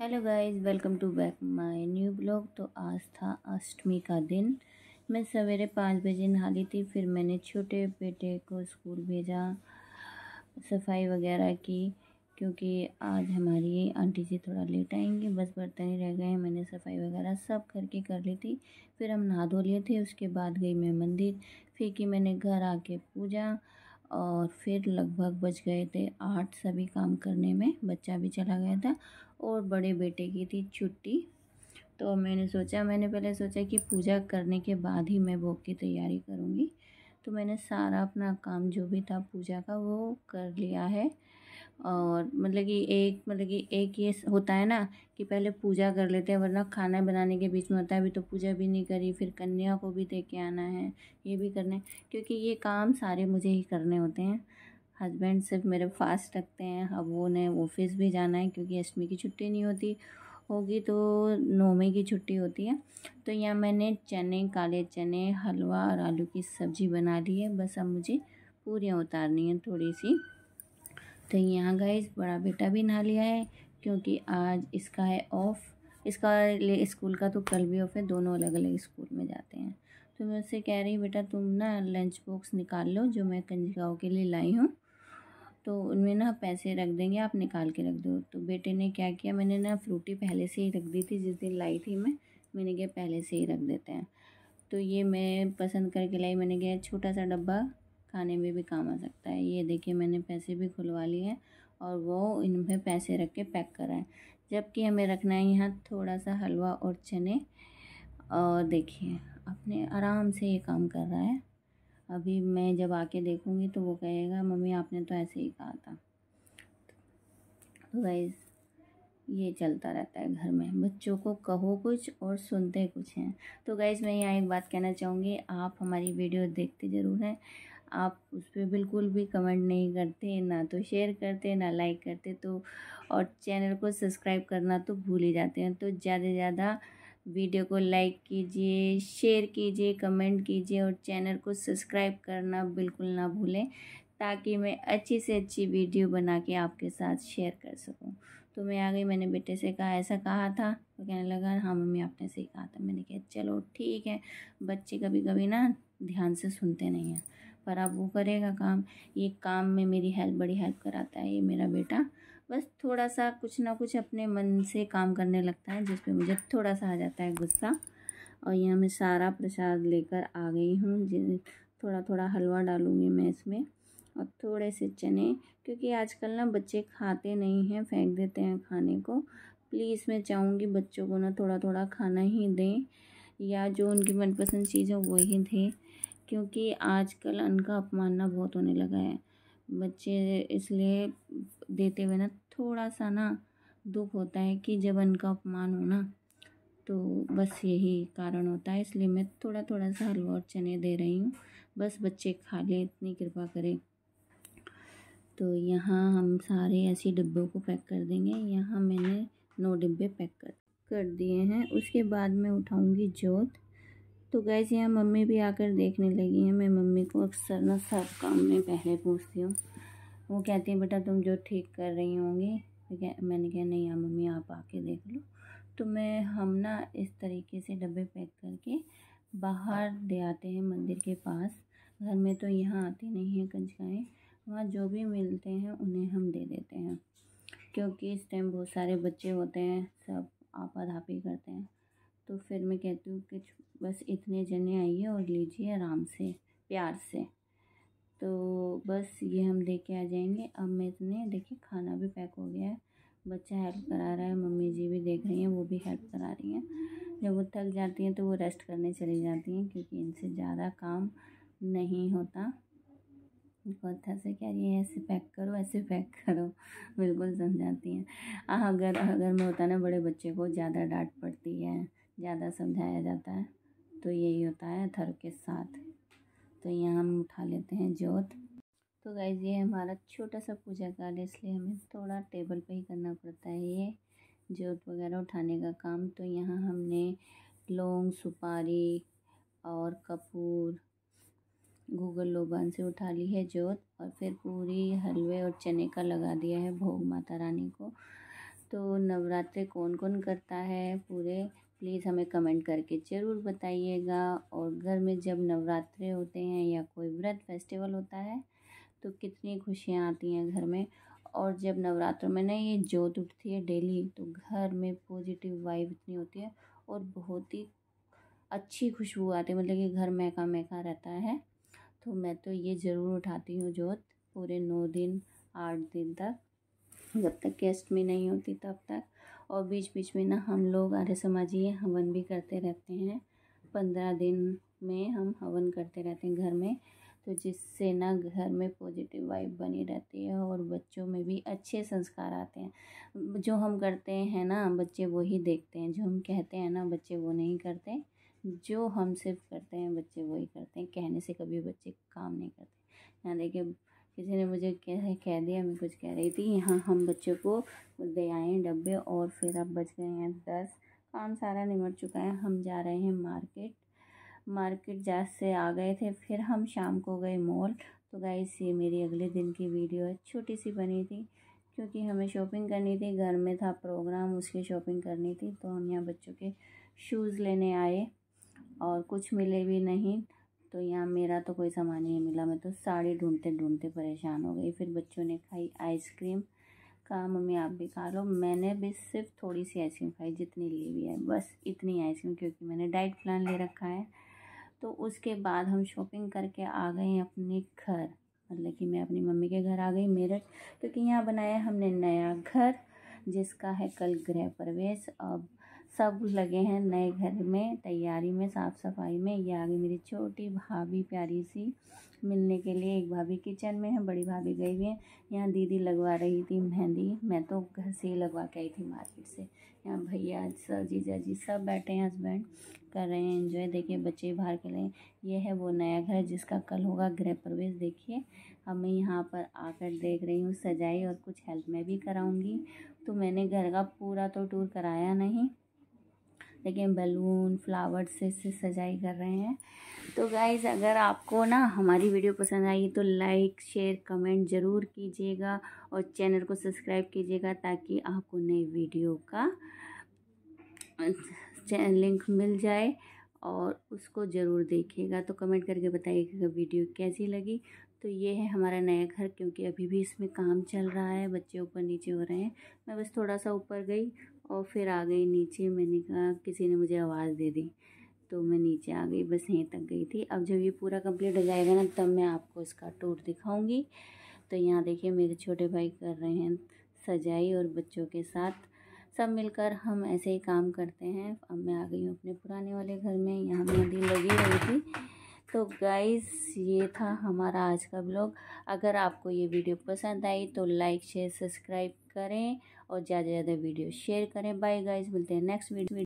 hello guys welcome to back my new blog तो आज था अष्टमी का दिन मैं सवेरे पाँच बजे नहा ली थी फिर मैंने छोटे बेटे को स्कूल भेजा सफाई वगैरह की क्योंकि आज हमारी आंटी जी थोड़ा लेट आएंगे बस बर्तन ही रह गए मैंने सफाई वगैरह सब करके कर ली थी फिर हम नहा धो लिए थे उसके बाद गई मैं मंदिर फिर कि मैंने घर आके पूजा और फिर लगभग बज गए थे आठ सभी काम करने में बच्चा भी चला गया था और बड़े बेटे की थी छुट्टी तो मैंने सोचा मैंने पहले सोचा कि पूजा करने के बाद ही मैं भोग की तैयारी करूँगी तो मैंने सारा अपना काम जो भी था पूजा का वो कर लिया है और मतलब कि एक मतलब कि एक ये होता है ना कि पहले पूजा कर लेते हैं वरना खाना बनाने के बीच में होता है अभी तो पूजा भी नहीं करी फिर कन्या को भी दे के आना है ये भी करना है क्योंकि ये काम सारे मुझे ही करने होते हैं हस्बैंड सिर्फ मेरे फास्ट रखते हैं अब उन्हें ऑफिस भी जाना है क्योंकि अष्टमी की छुट्टी नहीं होती होगी तो नौमी की छुट्टी होती है तो यहाँ मैंने चने काले चने हलवा और आलू की सब्ज़ी बना ली है बस अब मुझे पूरियाँ उतारनी है थोड़ी सी तो यहाँ गए बड़ा बेटा भी नहा लिया है क्योंकि आज इसका है ऑफ़ इसका स्कूल का तो कल भी ऑफ है दोनों अलग अलग स्कूल में जाते हैं तो मैं उससे कह रही बेटा तुम ना लंच बॉक्स निकाल लो जो मैं कंजिकाओं के लिए लाई हूँ तो उनमें ना पैसे रख देंगे आप निकाल के रख दो तो बेटे ने क्या किया मैंने ना फ्रूटी पहले से ही रख दी थी जिस दिन लाई थी मैं मैंने कहा पहले से ही रख देते हैं तो ये मैं पसंद करके लाई मैंने कहा छोटा सा डब्बा खाने में भी काम आ सकता है ये देखिए मैंने पैसे भी खुलवा लिए हैं और वो इनमें पैसे रख के पैक है जबकि हमें रखना है यहाँ थोड़ा सा हलवा और चने और देखिए अपने आराम से ये काम कर रहा है अभी मैं जब आके देखूँगी तो वो कहेगा मम्मी आपने तो ऐसे ही कहा था तो गाइज ये चलता रहता है घर में बच्चों को कहो कुछ और सुनते कुछ हैं तो गाइज मैं यहाँ एक बात कहना चाहूँगी आप हमारी वीडियो देखते ज़रूर हैं आप उस पर बिल्कुल भी कमेंट नहीं करते ना तो शेयर करते ना लाइक करते तो और चैनल को सब्सक्राइब करना तो भूल ही जाते हैं तो ज़्यादा से ज़्यादा वीडियो को लाइक कीजिए शेयर कीजिए कमेंट कीजिए और चैनल को सब्सक्राइब करना बिल्कुल ना भूलें ताकि मैं अच्छी से अच्छी वीडियो बना के आपके साथ शेयर कर सकूं तो मैं आ गई मैंने बेटे से कहा ऐसा कहा था तो कहने लगा हाँ मम्मी आपने ही कहा था मैंने कहा चलो ठीक है बच्चे कभी कभी ना ध्यान से सुनते नहीं हैं पर अब वो करेगा काम ये काम में मेरी हेल्प बड़ी हेल्प कराता है ये मेरा बेटा बस थोड़ा सा कुछ ना कुछ अपने मन से काम करने लगता है पर मुझे थोड़ा सा आ जाता है गुस्सा और यह मैं सारा प्रसाद लेकर आ गई हूँ थोड़ा थोड़ा हलवा डालूँगी मैं इसमें और थोड़े से चने क्योंकि आजकल ना बच्चे खाते नहीं हैं फेंक देते हैं खाने को प्लीज़ मैं चाहूँगी बच्चों को ना थोड़ा थोड़ा खाना ही दें या जो उनकी मनपसंद चीज़ है वही दें क्योंकि आजकल उनका का अपमान ना बहुत होने लगा है बच्चे इसलिए देते हुए ना थोड़ा सा ना दुख होता है कि जब उनका अपमान हो ना तो बस यही कारण होता है इसलिए मैं थोड़ा थोड़ा सा हलवा और चने दे रही हूँ बस बच्चे खा लें इतनी कृपा करें तो यहाँ हम सारे ऐसे डिब्बों को पैक कर देंगे यहाँ मैंने नौ डिब्बे पैक कर कर दिए हैं उसके बाद मैं उठाऊँगी जोत तो गैस यहाँ मम्मी भी आकर देखने लगी हैं मैं मम्मी को अक्सर ना सब काम में पहले पूछती हूँ वो कहती हैं बेटा तुम जो ठीक कर रही होंगी मैंने कहा नहीं यहाँ मम्मी आप आके देख लो तो मैं हम ना इस तरीके से डब्बे पैक करके बाहर दे आते हैं मंदिर के पास घर में तो यहाँ आते नहीं हैं कंजकाएँ वहाँ जो भी मिलते हैं उन्हें हम दे देते हैं क्योंकि इस टाइम बहुत सारे बच्चे होते हैं सब आपाधापी करते हैं तो फिर मैं कहती हूँ कि बस इतने जने आइए और लीजिए आराम से प्यार से तो बस ये हम के आ जाएंगे अब मैं इतने देखिए खाना भी पैक हो गया है बच्चा हेल्प करा रहा है मम्मी जी भी देख रही हैं वो भी हेल्प करा रही हैं जब वो थक जाती हैं तो वो रेस्ट करने चली जाती हैं क्योंकि इनसे ज़्यादा काम नहीं होता कथा अच्छा से कह रही है ऐसे पैक करो ऐसे पैक करो बिल्कुल समझाती हैं अगर अगर मैं होता ना बड़े बच्चे को ज़्यादा डांट पड़ती है ज़्यादा समझाया जाता है तो यही होता है थर के साथ तो यहाँ हम उठा लेते हैं जोत तो गाइज ये हमारा छोटा सा पूजा है इसलिए हमें थोड़ा टेबल पे ही करना पड़ता है ये जोत वगैरह उठाने का काम तो यहाँ हमने लौंग सुपारी और कपूर गूगल लोबान से उठा ली है जोत और फिर पूरी हलवे और चने का लगा दिया है भोग माता रानी को तो नवरात्रे कौन कौन करता है पूरे प्लीज़ हमें कमेंट करके ज़रूर बताइएगा और घर में जब नवरात्रे होते हैं या कोई व्रत फेस्टिवल होता है तो कितनी खुशियाँ आती हैं घर में और जब नवरात्रों में ना ये जोत उठती है डेली तो घर में पॉजिटिव वाइब इतनी होती है और बहुत ही अच्छी खुशबू आती है मतलब कि घर महका महका रहता है तो मैं तो ये ज़रूर उठाती हूँ जोत पूरे नौ दिन आठ दिन तक जब तक गेस्ट में नहीं होती तब तक और बीच बीच में ना हम लोग आर्य समाज ही हवन भी करते रहते हैं पंद्रह दिन में हम हवन करते रहते हैं घर में तो जिससे ना घर में पॉजिटिव वाइब बनी रहती है और बच्चों में भी अच्छे संस्कार आते हैं जो हम करते हैं ना बच्चे वही देखते हैं जो हम कहते हैं ना बच्चे वो नहीं करते जो हम सिर्फ करते हैं बच्चे वही करते हैं कहने से कभी बच्चे काम नहीं करते यहाँ देखिए किसी ने मुझे कैसे कह दिया मैं कुछ कह रही थी यहाँ हम बच्चों को दे आए डब्बे और फिर अब बच गए हैं दस काम सारा निमट चुका है हम जा रहे हैं मार्केट मार्केट जा से आ गए थे फिर हम शाम को गए मॉल तो गए ये मेरी अगले दिन की वीडियो है छोटी सी बनी थी क्योंकि हमें शॉपिंग करनी थी घर में था प्रोग्राम उसकी शॉपिंग करनी थी तो हम यहाँ बच्चों के शूज़ लेने आए और कुछ मिले भी नहीं तो यहाँ मेरा तो कोई सामान ही नहीं मिला मैं तो साड़ी ढूंढते ढूंढते परेशान हो गई फिर बच्चों ने खाई आइसक्रीम कहा मम्मी आप भी खा लो मैंने भी सिर्फ थोड़ी सी आइसक्रीम खाई जितनी ली हुई है बस इतनी आइसक्रीम क्योंकि मैंने डाइट प्लान ले रखा है तो उसके बाद हम शॉपिंग करके आ गए अपने घर मतलब कि मैं अपनी मम्मी के घर आ गई मेरठ क्योंकि यहाँ बनाया हमने नया घर जिसका है कल गृह प्रवेश अब सब लगे हैं नए घर में तैयारी में साफ़ सफाई में ये आ गई मेरी छोटी भाभी प्यारी सी मिलने के लिए एक भाभी किचन में है बड़ी भाभी गई हुई है यहाँ दीदी लगवा रही थी मेहंदी मैं तो घर से ही लगवा के आई थी मार्केट से यहाँ भैया सर जीजा जी सब बैठे हैं हस्बैंड कर रहे हैं एंजॉय देखिए बच्चे बाहर के लिए ये है वो नया घर जिसका कल होगा गृह प्रवेश देखिए अब मैं यहाँ पर आकर देख रही हूँ सजाई और कुछ हेल्प मैं भी कराऊँगी तो मैंने घर का पूरा तो टूर कराया नहीं लेकिन बैलून फ्लावर से इसे सजाई कर रहे हैं तो गाइज़ अगर आपको ना हमारी वीडियो पसंद आई तो लाइक शेयर कमेंट ज़रूर कीजिएगा और चैनल को सब्सक्राइब कीजिएगा ताकि आपको नई वीडियो का लिंक मिल जाए और उसको ज़रूर देखिएगा तो कमेंट करके बताइएगा वीडियो कैसी लगी तो ये है हमारा नया घर क्योंकि अभी भी इसमें काम चल रहा है बच्चे ऊपर नीचे हो रहे हैं मैं बस थोड़ा सा ऊपर गई और फिर आ गई नीचे मैंने कहा किसी ने मुझे आवाज़ दे दी तो मैं नीचे आ गई बस यहीं तक गई थी अब जब ये पूरा कंप्लीट हो जाएगा ना तब मैं आपको इसका टूर दिखाऊंगी तो यहाँ देखिए मेरे छोटे भाई कर रहे हैं सजाई और बच्चों के साथ सब मिलकर हम ऐसे ही काम करते हैं अब मैं आ गई हूँ अपने पुराने वाले घर में यहाँ मेहंदी लगी हुई थी तो गाइस ये था हमारा आज का ब्लॉग अगर आपको ये वीडियो पसंद आई तो लाइक शेयर सब्सक्राइब करें और ज़्यादा से ज़्यादा वीडियो शेयर करें बाय गाइज मिलते हैं नेक्स्ट वीडियो